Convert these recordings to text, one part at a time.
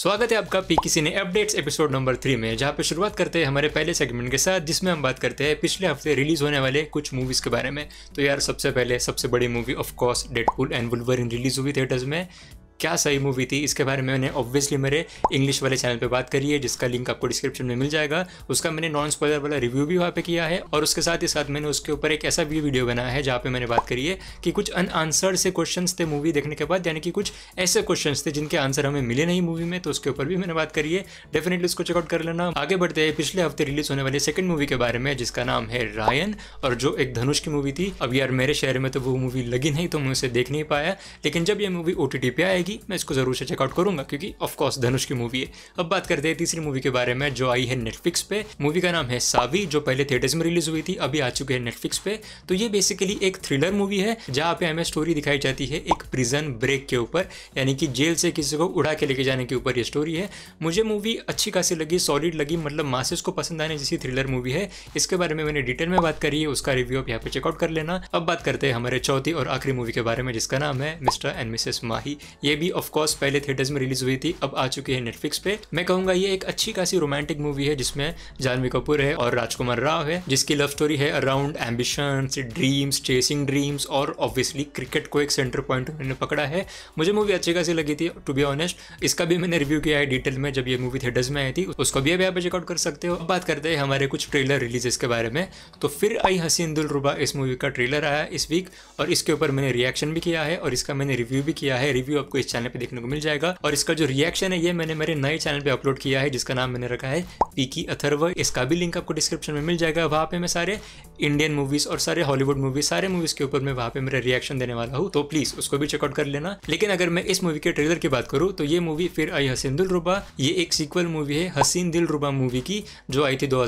स्वागत है आपका पी किसी ने अपडेट्स एपिसोड नंबर थ्री में जहाँ पे शुरुआत करते हैं हमारे पहले सेगमेंट के साथ जिसमें हम बात करते हैं पिछले हफ्ते रिलीज होने वाले कुछ मूवीज़ के बारे में तो यार सबसे पहले सबसे बड़ी movie of course Deadpool and Wolverine release हुई थिएटर्स में क्या सही मूवी थी इसके बारे में मैंने ऑब्वियसली मेरे इंग्लिश वाले चैनल पे बात करी है जिसका लिंक आपको डिस्क्रिप्शन में मिल जाएगा उसका मैंने नॉन स्पॉयलर वाला रिव्यू भी वहाँ पे किया है और उसके साथ ही साथ मैंने उसके ऊपर एक ऐसा भी वीडियो बनाया है जहाँ पे मैंने बात करी है कि कुछ अनआंसर्ड से क्वेश्चन थे मूवी देखने के बाद यानी कि कुछ ऐसे क्वेश्चन थे जिनके आंसर हमें मिले नहीं मूवी में तो उसके ऊपर भी मैंने बात करी है डेफिनेटली उसको चेकआउट कर लेना आगे बढ़ते हैं पिछले हफ्ते रिलीज होने वाले सेकंड मूवी के बारे में जिसका नाम है रायन और जो एक धनुष की मूवी थी अब यार मेरे शहर में तो वो मूवी लगी नहीं तो मैं उसे देख नहीं पाया लेकिन जब ये मूवी ओ पे आएगी थी मैं इसको ज़रूर से चेकआउट करूंगा क्योंकि ऑफकोर्स धनुष की मूवी है अब बात करते हैं तीसरी मूवी के बारे में जो आई है नेटफ्लिक्स पे मूवी का नाम है सावी जो पहले थिएटर्स में रिलीज हुई थी अभी आ चुके हैं नेटफ्लिक्स पे तो ये बेसिकली एक थ्रिलर मूवी है जहाँ पे हमें स्टोरी दिखाई जाती है एक प्रिजन ब्रेक के ऊपर यानी कि जेल से किसी को उड़ा के लेके जाने के ऊपर ये स्टोरी है मुझे मूवी अच्छी खासी लगी सॉलिड लगी मतलब मासेस को पसंद आने जैसी थ्रिलर मूवी है इसके बारे में मैंने डिटेल में बात करी है उसका रिव्यू आप यहाँ पे चेकआउट कर लेना अब बात करते हैं हमारे चौथी और आखिरी मूवी के बारे में जिसका नाम है मिस्टर एंड मिसेस माही ये भी ऑफ कोर्स पहले थिएटर्स में रिलीज हुई थी अब आ चुकी है नेटफ्लिक्स पे मैं कहूंगा ये एक अच्छी खासी रोमांटिक मूवी है जिसमें जानवी कपूर है और राजकुमार राव है जिसकी लव स्टोरी है around ambition dreams chasing dreams और ऑब्वियसली क्रिकेट को एक सेंटर पॉइंट उन्होंने पकड़ा है मुझे मूवी अच्छी खासी लगी थी टू बी ऑनेस्ट इसका भी मैंने रिव्यू किया है डिटेल में जब ये मूवी थिएटर्स में आई थी उसको भी अभी आप चेकआउट कर सकते हो बात करते हैं हमारे कुछ ट्रेलर रिलीजेस के बारे में तो फिर आई हसीन दुल रुबा इस मूवी का ट्रेलर आया इस वीक और इसके ऊपर मैंने रिएक्शन भी किया है और इसका मैंने रिव्यू भी किया है रिव्यू आपको इस चैनल पे देखने को मिल जाएगा और इसका जो रिएक्शन है ये मैंने मेरे नए चैनल पे अपलोड किया है जिसका नाम मैंने रखा है पीकी अथर्व इसका भी लिंक आपको डिस्क्रिप्शन में मिल जाएगा वहाँ पे मैं सारे इंडियन मूवीज और सारे हॉलीवुड मूवीज सारे मूवीज के ऊपर मैं वहाँ पे मेरा रिएक्शन देने वाला हूँ तो प्लीज उसको भी चेकआउट कर लेना लेकिन अगर मैं इस मूवी के ट्रेलर की बात करूँ तो ये मूवी फिर आई हसीन दिल रुबा ये एक सीक्वल मूवी है हसीन दिल रुबा मूवी की जो आई थी दो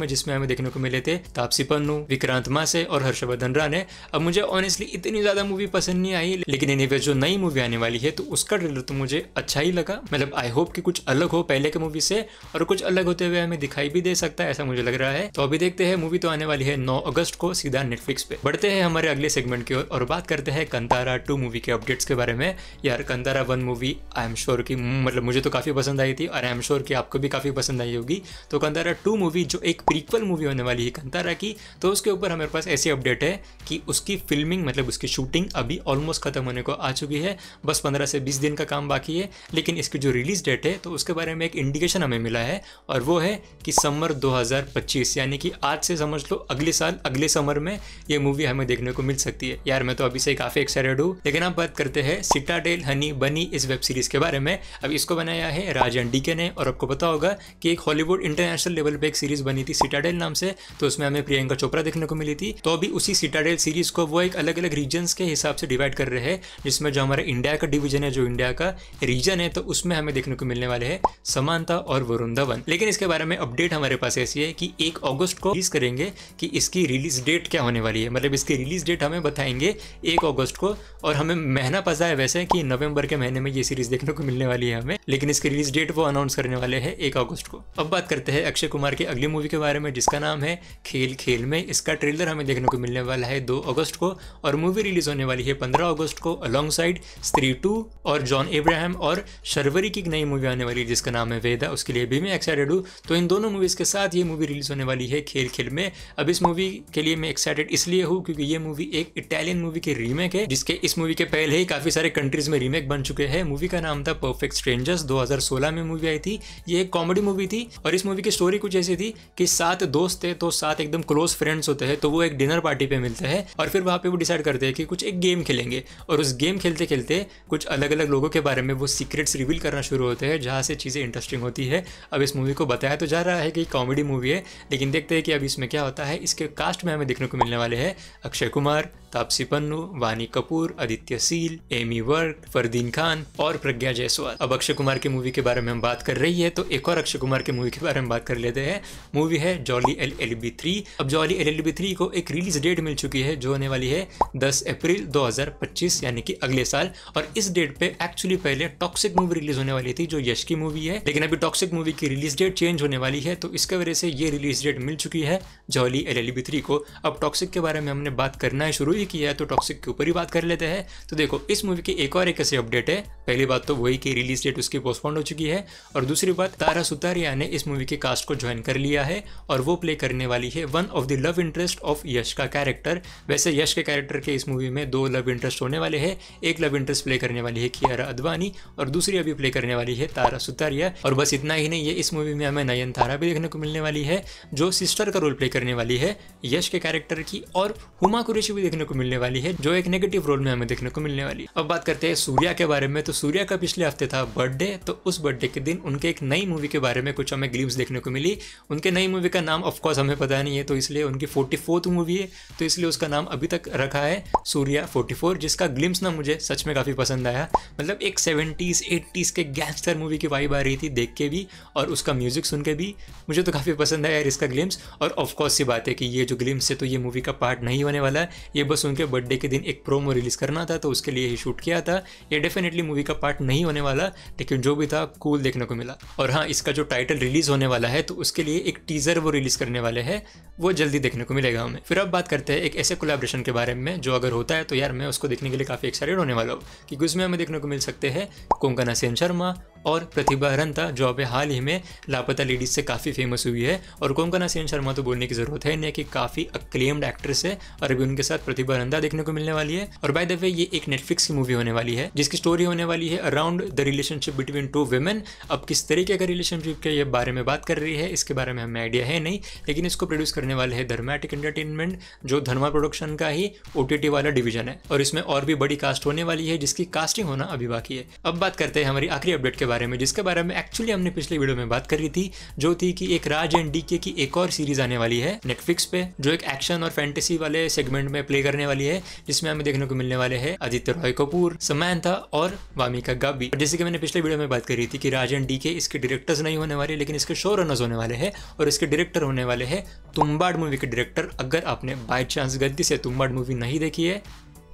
में जिसमें हमें देखने को मिले थे तापसी पन्नू विक्रांत मासे और हर्षवर्धन राणे अब मुझे ऑनेस्टली इतनी ज्यादा मूवी पसंद नहीं आई लेकिन इन्हें जो नई मूवी आने वाली है तो उसका ट्रेलर तो मुझे अच्छा ही लगा मतलब आई होप कि कुछ अलग हो पहले के मूवी से और कुछ अलग होते हुए हमें दिखाई भी दे सकता है ऐसा मुझे लग रहा है तो अभी देखते हैं मूवी तो आने वाली है नौ अगस्त को सीधा नेटफ्लिक्स पे बढ़ते हैं हमारे अगले सेगमेंट की ओर और बात करते हैं कंतारा टू मूवी के अपडेट्स के बारे में यार Kantara one movie I am sure की मतलब मुझे तो काफ़ी पसंद आई थी और आई एम श्योर की आपको भी काफ़ी पसंद आई होगी तो कंतारा टू मूवी जो एक प्रीक्वल मूवी होने वाली है कंतारा की तो उसके ऊपर हमारे पास ऐसी अपडेट है कि उसकी फिल्मिंग मतलब उसकी शूटिंग अभी ऑलमोस्ट खत्म होने को आ चुकी है बस पंद्रह 15 से 20 दिन का काम बाकी है लेकिन इसकी जो रिलीज़ डेट है तो उसके बारे में एक इंडिकेशन हमें मिला है और वो है कि समर 2025 यानी कि आज से समझ लो अगले साल अगले समर में ये मूवी हमें देखने को मिल सकती है यार मैं तो अभी से काफ़ी एक्साइटेड हूँ लेकिन आप बात करते हैं सिटा हनी बनी इस वेब सीरीज़ के बारे में अब इसको बनाया है राजन डीके ने और आपको पता होगा कि एक हॉलीवुड इंटरनेशनल लेवल पर एक सीरीज़ बनी थी सिटा नाम से तो उसमें हमें प्रियंका चोपड़ा देखने को मिली थी तो अभी उसी सिटा सीरीज़ को वो एक अलग अलग रीजन के हिसाब से डिवाइड कर रहे हैं जिसमें जो हमारे इंडिया का डिविजन डिवीजन है जो इंडिया का रीजन है तो उसमें हमें देखने को मिलने वाले हैं समानता और वरुण धवन लेकिन इसके बारे में अपडेट हमारे पास ऐसी है कि एक अगस्त को रिलीज करेंगे कि इसकी रिलीज डेट क्या होने वाली है मतलब इसकी रिलीज डेट हमें बताएंगे एक अगस्त को और हमें महीना पसा है वैसे कि नवंबर के महीने में ये सीरीज देखने को मिलने वाली है हमें लेकिन इसकी रिलीज डेट वो अनाउंस करने वाले हैं एक अगस्त को अब बात करते हैं अक्षय कुमार की अगली मूवी के बारे में जिसका नाम है खेल खेल में इसका ट्रेलर हमें देखने को मिलने वाला है दो अगस्त को और मूवी रिलीज होने वाली है पंद्रह अगस्त को अलॉन्ग साइड स्त्री टू और जॉन इब्राहिम और शर्वरी की एक नई मूवी आने वाली है जिसका नाम है वेदा उसके लिए भी मैं एक्साइटेड हूँ तो इन दोनों मूवीज़ के साथ ये मूवी रिलीज़ होने वाली है खेल खेल में अब इस मूवी के लिए मैं एक्साइटेड इसलिए हूँ क्योंकि ये मूवी एक इटालियन मूवी की रीमेक है जिसके इस मूवी के पहले ही काफ़ी सारे कंट्रीज में रीमेक बन चुके हैं मूवी का नाम था परफेक्ट स्ट्रेंजर्स दो में मूवी आई थी ये एक कॉमेडी मूवी थी और इस मूवी की स्टोरी कुछ ऐसी थी कि सात दोस्त थे तो सात एकदम क्लोज फ्रेंड्स होते हैं तो वो एक डिनर पार्टी पे मिलते हैं और फिर वहाँ पे वो डिसाइड करते हैं कि कुछ एक गेम खेलेंगे और उस गेम खेलते खेलते कुछ अलग अलग लोगों के बारे में वो सीक्रेट्स रिवील करना शुरू होते हैं जहाँ से चीज़ें इंटरेस्टिंग होती है अब इस मूवी को बताया तो जा रहा है कि कॉमेडी मूवी है लेकिन देखते हैं कि अब इसमें क्या होता है इसके कास्ट में हमें देखने को मिलने वाले हैं अक्षय कुमार तापसी पन्नू वानी कपूर आदित्य सील एमी वर्क फरदीन खान और प्रज्ञा जायसवाल अब अक्षय कुमार की मूवी के बारे में हम बात कर रही है तो एक और अक्षय कुमार की मूवी के बारे में बात कर लेते हैं मूवी है Jolly L L B three अब Jolly L L B three को एक रिलीज डेट मिल चुकी है जो होने वाली है दस अप्रैल दो हजार पच्चीस यानी कि अगले साल और इस डेट पे एक्चुअली पहले टॉक्सिक मूवी रिलीज होने वाली थी जो यश की मूवी है लेकिन अभी टॉक्सिक मूवी की रिलीज डेट चेंज होने वाली है तो इसके वजह से ये रिलीज डेट मिल चुकी है Jolly L L B three को अब टॉक्सिक के बारे में हमने बात करना है शुरू मूवी की है तो टॉक्सिक के ऊपर ही बात कर लेते हैं तो देखो इस मूवी की एक और एक ऐसी अपडेट है पहली बात तो वही की रिलीज डेट उसकी पोस्टपोन हो चुकी है और दूसरी बात तारा सुतारिया ने इस मूवी के कास्ट को ज्वाइन कर लिया है और वो प्ले करने वाली है one of the love interest of Yash का कैरेक्टर वैसे यश के कैरेक्टर के इस मूवी में दो लव इंटरेस्ट होने वाले हैं एक लव इंटरेस्ट प्ले करने वाली है कियारा अदवानी और दूसरी अभी प्ले करने वाली है तारा सुतारिया और बस इतना ही नहीं है इस मूवी में हमें नयन तारा भी देखने को मिलने वाली है जो सिस्टर का रोल प्ले करने वाली है यश के कैरेक्टर की और हुमा कुरेशी भी देखने को मिलने वाली है जो एक नेगेटिव रोल में हमें देखने को मिलने वाली है अब बात करते हैं सूर्या के बारे में तो सूर्या का पिछले हफ्ते था बर्थडे तो उस बर्थडे के दिन उनके एक नई मूवी के बारे में कुछ हमें ग्लिम्स देखने को मिली उनके नई मूवी का नाम ऑफकोर्स हमें पता नहीं है तो इसलिए उनकी फोर्टी मूवी है तो इसलिए उसका नाम अभी तक रखा है सूर्या फोर्टी जिसका ग्लिम्स ना मुझे सच में काफ़ी पसंद आया मतलब एक सेवेंटीज़ एट्टीज़ के गैंगस्टर मूवी की वाइब आ रही थी देख के भी और उसका म्यूजिक सुन के भी मुझे तो काफ़ी पसंद आया इसका ग्लिम्स और ऑफकोर्स सी बात है कि ये जो ग्लिम्स है तो ये मूवी का पार्ट नहीं होने वाला है ये बस बस उनके बर्थडे के दिन एक प्रोमो रिलीज़ करना था तो उसके लिए ही शूट किया था ये डेफिनेटली मूवी का पार्ट नहीं होने वाला लेकिन जो भी था कूल देखने को मिला और हाँ इसका जो टाइटल रिलीज़ होने वाला है तो उसके लिए एक टीज़र वो रिलीज़ करने वाले हैं वो जल्दी देखने को मिलेगा हमें फिर अब बात करते हैं एक ऐसे कोलेब्रेशन के बारे में जो अगर होता है तो यार मैं उसको देखने के लिए काफ़ी एक्साइटेड होने वाला हूँ क्योंकि उसमें हमें देखने को मिल सकते हैं कोंकना सेन शर्मा और प्रतिभा हरंता जो अभी हाल ही में लापता लेडीज़ से काफ़ी फेमस हुई है और कोंकना सेन शर्मा तो बोलने की ज़रूरत है इन्हें कि काफ़ी अक्लेम्ड एक्ट्रेस है और अभी उनके साथ प्रतिभा हरंता देखने को मिलने वाली है और बाय द वे ये एक नेटफ्लिक्स की मूवी होने वाली है जिसकी स्टोरी होने वाली है around the relationship between two women अब किस तरीके का रिलेशनशिप के ये बारे में बात कर रही है इसके बारे में हमें आइडिया है नहीं लेकिन इसको प्रोड्यूस करने वाले है धर्मेटिक एंटरटेनमेंट जो धर्मा प्रोडक्शन का ही ओ वाला डिवीजन है और इसमें और भी बड़ी कास्ट होने वाली है जिसकी कास्टिंग होना अभी बाकी है अब बात करते हैं हमारी आखिरी अपडेट के बारे में जिसके बारे में एक्चुअली हमने पिछले वीडियो में बात करी थी जो थी कि एक राज एंड डीके की एक और सीरीज आने वाली है नेटफ्लिक्स पे जो एक एक्शन और फैंटेसी वाले सेगमेंट में प्ले करने वाली है जिसमें हमें देखने को मिलने वाले है आदित्य रॉय कपूर समयता और वामिका गाबी जैसे कि मैंने पिछले वीडियो में बात करी थी कि राज एंड डीके इसके डायरेक्टर्स नहीं होने वाले लेकिन इसके शो रनर्स होने वाले हैं और इसके डायरेक्टर होने वाले हैं तुम्बाड़ मूवी के डायरेक्टर अगर आपने बाई चांस गद्दी से तुम्बाड़ मूवी नहीं देखी है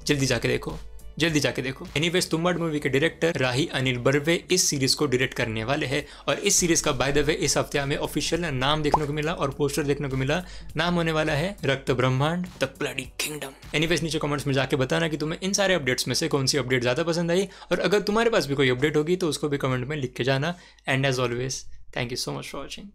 जल्दी जाके देखो जल्दी जाके देखो एनी वेज तुम्बड़ मूवी के डायरेक्टर राही अनिल बर्वे इस सीरीज को डायरेक्ट करने वाले हैं और इस सीरीज का बाय द वे इस हफ्ते हमें ऑफिशियल नाम देखने को मिला और पोस्टर देखने को मिला नाम होने वाला है Rakt Brahmand the bloody kingdom any नीचे कमेंट्स में जाके बताना कि तुम्हें इन सारे अपडेट्स में से कौन सी अपडेट ज्यादा पसंद आई और अगर तुम्हारे पास भी कोई अपडेट होगी तो उसको भी कमेंट में लिख के जाना and as always thank you so much for watching